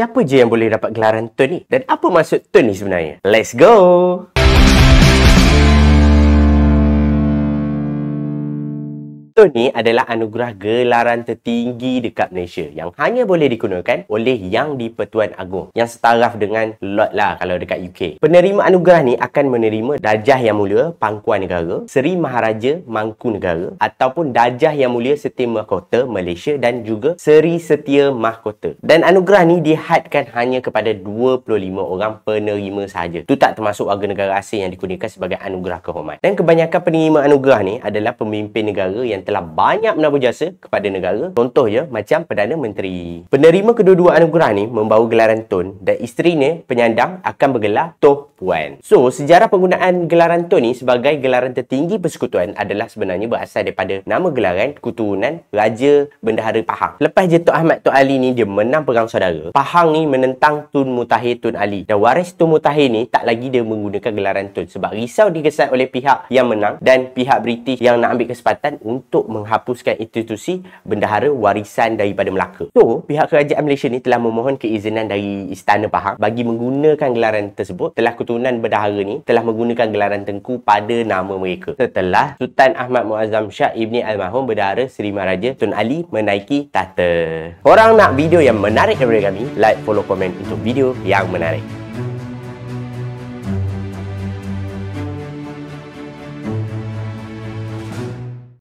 Siapa je yang boleh dapat gelaran turn ni? Dan apa maksud turn ni sebenarnya? Let's go! Kripto ni adalah anugerah gelaran tertinggi dekat Malaysia yang hanya boleh digunakan oleh Yang di-Pertuan Agong yang setaraf dengan Lord lah kalau dekat UK. Penerima anugerah ni akan menerima Dajah Yang Mulia Pangkuan Negara, Seri Maharaja Mangku Negara ataupun Dajah Yang Mulia Setia Mahkota Malaysia dan juga Seri Setia Mahkota. Dan anugerah ni dihadkan hanya kepada 25 orang penerima sahaja. Itu tak termasuk warga negara asing yang dikunikan sebagai anugerah kehormat. Dan kebanyakan penerima anugerah ni adalah pemimpin negara yang telah banyak menabur jasa kepada negara. Contoh ya macam Perdana Menteri. Penerima kedua-dua anugerah ni membawa gelaran Tun dan isterinya penyandang akan bergelar Toh Puan. So, sejarah penggunaan gelaran Tun ni sebagai gelaran tertinggi persekutuan adalah sebenarnya berasal daripada nama gelaran keturunan Raja Bendahara Pahang. Lepas je Tok Ahmad Tok Ali ni dia menang perang saudara. Pahang ni menentang Tun Mutahir Tun Ali. Dan waris Tun Mutahir ni tak lagi dia menggunakan gelaran Tun sebab risau digesat oleh pihak yang menang dan pihak British yang nak ambil kesempatan untuk untuk menghapuskan institusi bendahara warisan daripada Melaka. So, pihak kerajaan Malaysia ni telah memohon keizinan dari Istana Pahang bagi menggunakan gelaran tersebut. Telah keturunan bendahara ni telah menggunakan gelaran tengku pada nama mereka. Setelah Sultan Ahmad Muazzam Shah Ibn Al-Mahum bendahara Seri Maharaja Tun Ali menaiki tahta. Orang nak video yang menarik daripada kami? Like, follow, komen untuk video yang menarik.